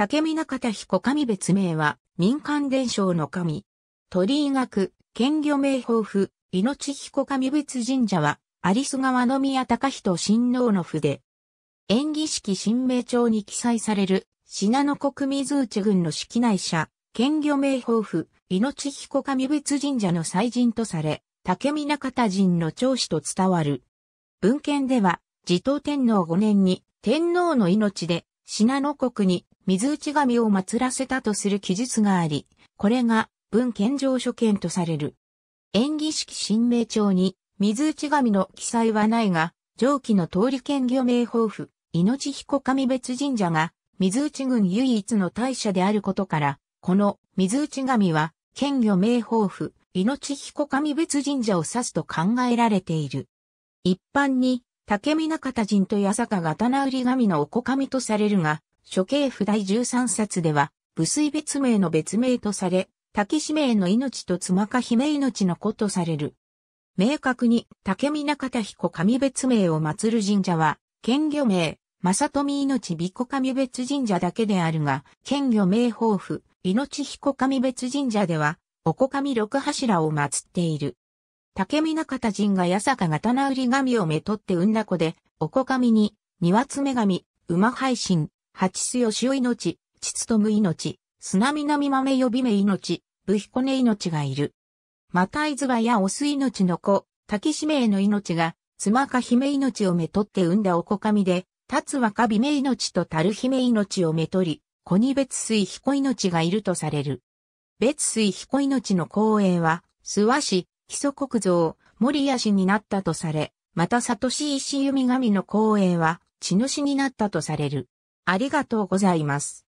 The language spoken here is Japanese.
竹見中田彦神別名は、民間伝承の神。鳥居学、県魚名宝符、命彦神別神社は、有栖川宮隆人親王の筆。演技式神明帳に記載される、信濃国水内郡の式内社、県魚名宝符、命彦神別神社の祭神とされ、竹見中田神の長子と伝わる。文献では、持統天皇5年に、天皇の命で、信濃国に水内神を祀らせたとする記述があり、これが文献上書見とされる。演技式神明帳に水内神の記載はないが、上記の通り県漁名豊富、命彦神別神社が水内郡唯一の大社であることから、この水内神は県漁名豊富、命彦神別神社を指すと考えられている。一般に、竹見中田人と八坂刀売り神のおこ神とされるが、処刑不第13冊では、武水別名の別名とされ、竹氏名の命と妻か姫命の子とされる。明確に竹見中田彦神別名を祀る神社は、県魚名、正富命美子神別神社だけであるが、県魚名豊富、命彦神別神社では、おこ神六柱を祀っている。竹見中田神が八坂刀売り神をめとって産んだ子で、おこ神に、庭爪神、馬配信、八須よしお命、父とむ命、砂南豆呼び目命、武彦根命がいる。またいずばやオス命の子、滝氏名の命が、妻か姫命をめとって産んだおこかみで、立つ若美名命と樽姫命をめとり、子に別水彦命がいるとされる。別水彦命の公営は、諏訪市、木曽国造、森谷市になったとされ、また里市石弓神の公営は、地市になったとされる。ありがとうございます。